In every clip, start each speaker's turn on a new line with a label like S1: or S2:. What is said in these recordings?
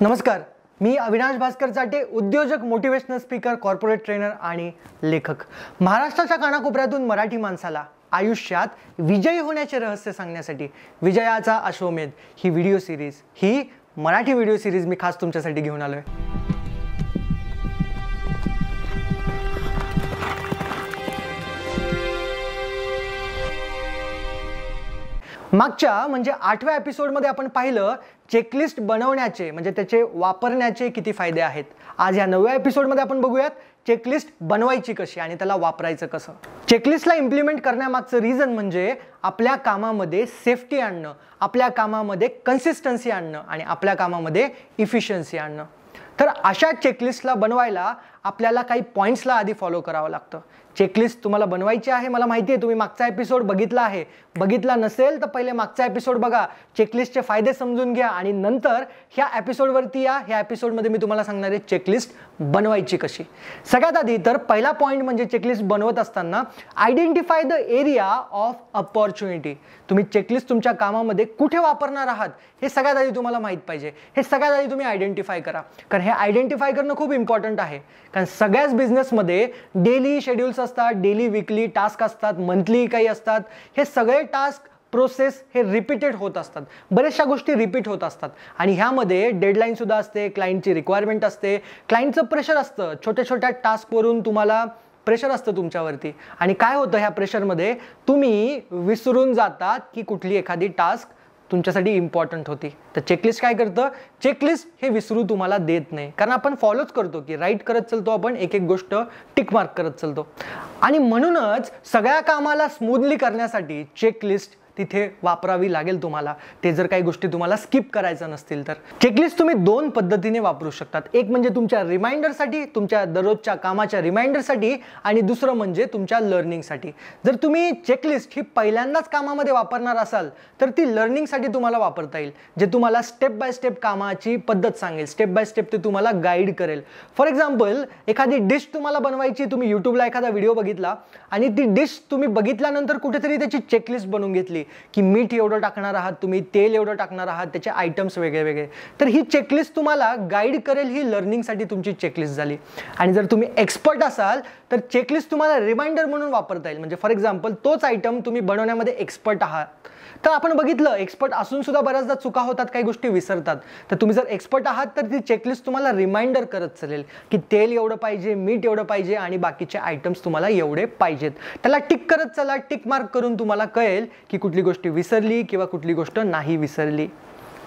S1: नमस्कार मी अविनाश भास्कर चाटे उद्योजक motivational speaker corporate trainer आणि लेखक महाराष्ट्राच्या कानाकोपऱ्यातून मराठी माणसाला आयुष्यात विजयी होण्याचे रहस्य सांगण्यासाठी विजयाचा अश्वमेध ही व्हिडिओ सिरीज ही मराठी व्हिडिओ सिरीज मी खास तुमच्यासाठी घेऊन आलो आहे मागच्या म्हणजे आठव्या एपिसोडमध्ये आपण पाहिलं चेकलिस्ट बनवण्याचे म्हणजे त्याचे वापरण्याचे किती फायदे आहेत आज या नव्या एपिसोडमध्ये आपण बघूयात चेकलिस्ट बनवायची कशी आणि त्याला वापरायचं कसं चेकलिस्टला इम्प्लिमेंट करण्यामागचं रिझन म्हणजे आपल्या कामामध्ये सेफ्टी आणणं आपल्या कामामध्ये कन्सिस्टन्सी आणणं आणि आपल्या कामामध्ये इफिशियन्सी आणणं तर अशा चेकलिस्टला बनवायला आपल्याला काही पॉईंट्सला आधी फॉलो करावं लागतं चेकलिस्ट तुम्हाला बनवायची आहे मला माहिती आहे तुम्ही मागचा एपिसोड बघितला आहे बघितला नसेल तर पहिले मागचा एपिसोड बघा चेकलिस्टचे फायदे समजून घ्या आणि नंतर ह्या एपिसोडवरती या ह्या एपिसोडमध्ये मी तुम्हाला सांगणार आहे चेकलिस्ट बनवायची कशी सगळ्यात आधी तर पहिला पॉईंट म्हणजे चेकलिस्ट बनवत असताना identify the area of opportunity तुम्ही चेकलिस्ट तुमच्या कामामध्ये कुठे वापरणार आहात हे सगळ्यात आधी तुम्हाला माहीत पाहिजे हे सगळ्यात आधी तुम्ही आयडेंटिफाय करा कारण हे आयडेंटिफाय करणं खूप इम्पॉर्टंट आहे कारण सगळ्याच बिझनेसमध्ये डेली शेड्यूल असतात डेली विकली टास्क असतात मंथली काही असतात हे सगळे टास्क प्रोसेस हे रिपीटेड होत असतात बऱ्याचशा गोष्टी रिपीट होत असतात आणि ह्यामध्ये सुद्धा असते क्लायंटची रिक्वायरमेंट असते क्लाइंटचं प्रेशर असतं छोट्या छोट्या टास्कवरून तुम्हाला प्रेशर असतं तुमच्यावरती आणि काय होतं ह्या प्रेशरमध्ये तुम्ही विसरून जातात की कुठली एखादी टास्क तुमच्यासाठी इम्पॉर्टंट होती तर चेकलिस्ट काय करतं चेकलिस्ट हे विसरू तुम्हाला देत नाही कारण आपण फॉलोच करतो की राईट करत चलतो आपण एक एक गोष्ट टिक मार्क करत चलतो आणि म्हणूनच सगळ्या कामाला स्मूथली करण्यासाठी चेकलिस्ट तिथे वापरावी लागेल तुम्हाला ते जर काही गोष्टी तुम्हाला स्किप करायचं नसतील तर चेकलिस्ट तुम्ही दोन पद्धतीने वापरू शकतात एक म्हणजे तुमच्या रिमाइंडरसाठी तुमच्या दररोजच्या कामाच्या रिमाइंडरसाठी आणि दुसरं म्हणजे तुमच्या लर्निंगसाठी जर तुम्ही चेकलिस्ट ही पहिल्यांदाच कामामध्ये वापरणार असाल तर ती लर्निंगसाठी तुम्हाला वापरता येईल जे तुम्हाला स्टेप बाय स्टेप कामाची पद्धत सांगेल स्टेप बाय स्टेप ते तुम्हाला गाईड करेल फॉर एक्झाम्पल एखादी डिश तुम्हाला बनवायची तुम्ही यूट्यूबला एखादा व्हिडिओ बघितला आणि ती डिश तुम्ही बघितल्यानंतर कुठेतरी त्याची चेकलिस्ट बनवून घेतली की मीठ एवढं टाकणार आहात तुम्ही तेल एवढं टाकणार आहात त्याचे आयटम्स वेगळे वेगळे तर ही चेकलिस्ट तुम्हाला गाईड करेल ही लर्निंगसाठी तुमची चेकलिस्ट झाली आणि जर तुम्ही एक्सपर्ट असाल तर चेकलिस्ट तुम्हाला रिमाइंडर म्हणून वापरता येईल म्हणजे फॉर एक्झाम्पल तोच आयटम तुम्ही बनवण्यामध्ये एक्सपर्ट आहात तर आपण बघितलं एक्सपर्ट असून सुद्धा बऱ्याचदा चुका होतात काही गोष्टी विसरतात तर तुम्ही जर एक्सपर्ट आहात तर ती चेकलिस्ट तुम्हाला रिमाइंडर करत चालेल की तेल एवढं पाहिजे मीठ एवढं पाहिजे आणि बाकीचे आयटम्स तुम्हाला एवढे पाहिजेत त्याला टिक करत चला टिक मार्क करून तुम्हाला कळेल की कुठे कुठली गोष्ट विसरली किंवा कुठली गोष्ट नाही विसरली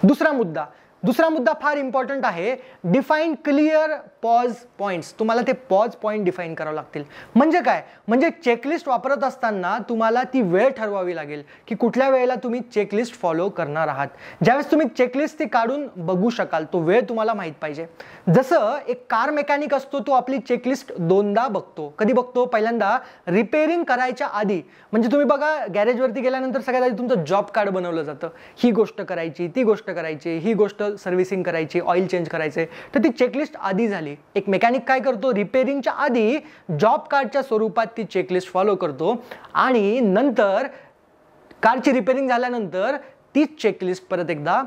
S1: दुसरा मुद्दा दुसरा मुद्दा फार इम्पॉर्टंट आहे डिफाईन क्लिअर पॉज पॉईंट्स तुम्हाला ते पॉज पॉईंट डिफाईन करावे लागतील म्हणजे काय म्हणजे चेकलिस्ट वापरत असताना तुम्हाला ती वेळ ठरवावी लागेल की कुठल्या वेळेला तुम्ही चेकलिस्ट फॉलो करणार आहात ज्यावेळेस तुम्ही चेकलिस्ट ती काढून बघू शकाल तो वेळ तुम्हाला माहीत पाहिजे जसं एक कार मेकॅनिक असतो तो आपली चेकलिस्ट दोनदा बघतो कधी बघतो पहिल्यांदा रिपेअरिंग करायच्या आधी म्हणजे तुम्ही बघा गॅरेजवरती गेल्यानंतर सगळ्यात आधी तुमचं जॉब कार्ड बनवलं जातं ही गोष्ट करायची ती गोष्ट करायची ही गोष्ट सर्व्हिसिंग करायची ऑइल चेंज करायचे तर ती चेकलिस्ट आधी झाली एक मेकॅनिक काय करतो रिपेरिंगच्या आधी जॉब कार्डच्या स्वरूपात ती चेकलिस्ट फॉलो करतो आणि नंतर कारची रिपेरिंग झाल्यानंतर तीच चेकलिस्ट परत एकदा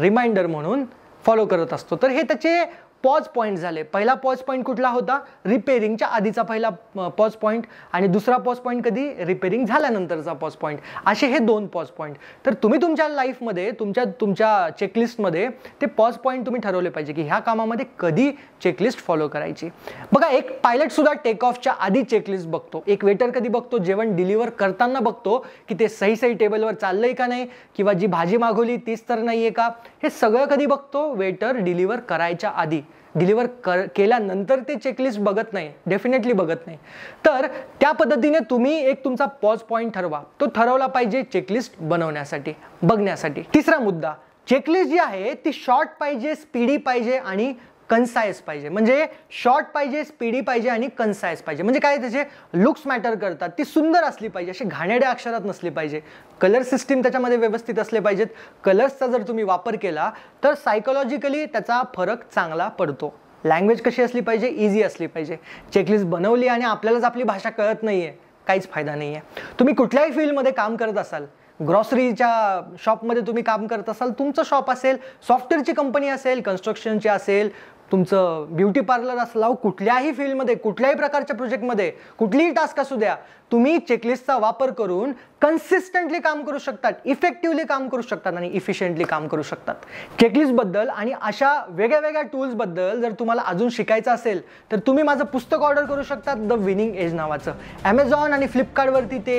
S1: रिमाइंडर म्हणून फॉलो करत असतो तर हे त्याचे पॉज पॉईंट झाले पहिला पॉज पॉईंट कुठला होता रिपेरिंगच्या आधीचा पहिला पॉज पॉईंट आणि दुसरा पॉज पॉईंट कधी रिपेरिंग झाल्यानंतरचा पॉज पॉईंट असे हे दोन पॉज पॉईंट तर तुम्ही तुमच्या लाईफमध्ये तुमच्या तुमच्या चेकलिस्टमध्ये ते पॉज पॉईंट तुम्ही ठरवले पाहिजे की ह्या कामामध्ये कधी चेकलिस्ट फॉलो करायची बघा एक पायलटसुद्धा टेक ऑफच्या आधी चेकलिस्ट बघतो एक वेटर कधी बघतो जेवण डिलिव्हर करताना बघतो की ते सही सही टेबलवर चाललंय का नाही किंवा जी भाजी मागवली तीच तर नाही आहे का हे सगळं कधी बघतो वेटर डिलिव्हर करायच्या आधी डिलिव्हर कर केल्यानंतर ते चेकलिस्ट बघत नाही डेफिनेटली बघत नाही तर त्या पद्धतीने तुम्ही एक तुमचा पॉज पॉईंट ठरवा तो ठरवला पाहिजे चेकलिस्ट बनवण्यासाठी बघण्यासाठी तिसरा मुद्दा चेकलिस्ट जी आहे ती शॉर्ट पाहिजे स्पीडी पाहिजे आणि कन्सायस पाहिजे म्हणजे शॉर्ट पाहिजे स्पीडी पाहिजे आणि कन्सायस पाहिजे म्हणजे काय त्याचे लुक्स मॅटर करतात ती सुंदर असली पाहिजे अशी घाणेड्या अक्षरात नसली पाहिजे कलर सिस्टीम त्याच्यामध्ये व्यवस्थित असले पाहिजेत कलर्सचा जर तुम्ही वापर केला तर सायकोलॉजिकली त्याचा फरक चांगला पडतो लँग्वेज कशी असली पाहिजे इझी असली पाहिजे चेकलिस्ट बनवली आणि आपल्यालाच आपली भाषा कळत नाही आहे काहीच फायदा नाही आहे तुम्ही कुठल्याही फील्डमध्ये काम करत असाल ग्रॉसरीच्या शॉपमध्ये तुम्ही काम करत असाल तुमचं शॉप असेल सॉफ्टवेअरची कंपनी असेल कन्स्ट्रक्शनची असेल तुमचं ब्युटी पार्लर असला कुठल्याही फील्डमध्ये कुठल्याही प्रकारच्या प्रोजेक्टमध्ये कुठलीही टास्क असू द्या तुम्ही चेकलिस्टचा वापर करून कन्सिस्टंटली काम करू शकतात इफेक्टिव्हली काम करू शकतात आणि इफिशियंटली काम करू शकतात चेकलिस्टबद्दल आणि अशा वेगळ्या वेगळ्या टूल्सबद्दल जर तुम्हाला अजून शिकायचं असेल तर तुम्ही माझं पुस्तक ऑर्डर करू शकतात द विनिंग एज नावाचं ॲमेझॉन आणि फ्लिपकार्टवरती ते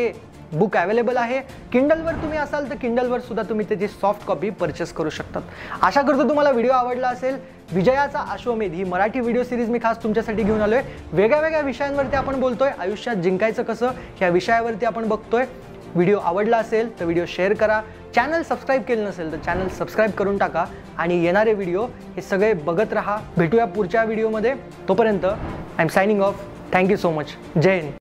S1: बुक अवेलेबल आहे किंडलवर तुम्ही असाल तर किंडलवर सुद्धा तुम्ही त्याची सॉफ्ट कॉपी परचेस करू शकतात आशा करतो तुम्हाला व्हिडिओ आवडला असेल विजयाचा अश्वमेध ही मराठी व्हिडिओ सिरीज मी खास तुमच्यासाठी घेऊन आलोय वेगळ्या वेगळ्या विषयांवरती आपण बोलतोय आयुष्यात जिंकायचं कसं या विषयावरती आपण बघतोय व्हिडिओ आवडला असेल तर व्हिडिओ शेअर करा चॅनल सबस्क्राईब केलं नसेल तर चॅनल सबस्क्राईब करून टाका आणि येणारे व्हिडिओ हे सगळे बघत राहा भेटूया पुढच्या व्हिडिओमध्ये तोपर्यंत I am signing off thank you so much जय हिंद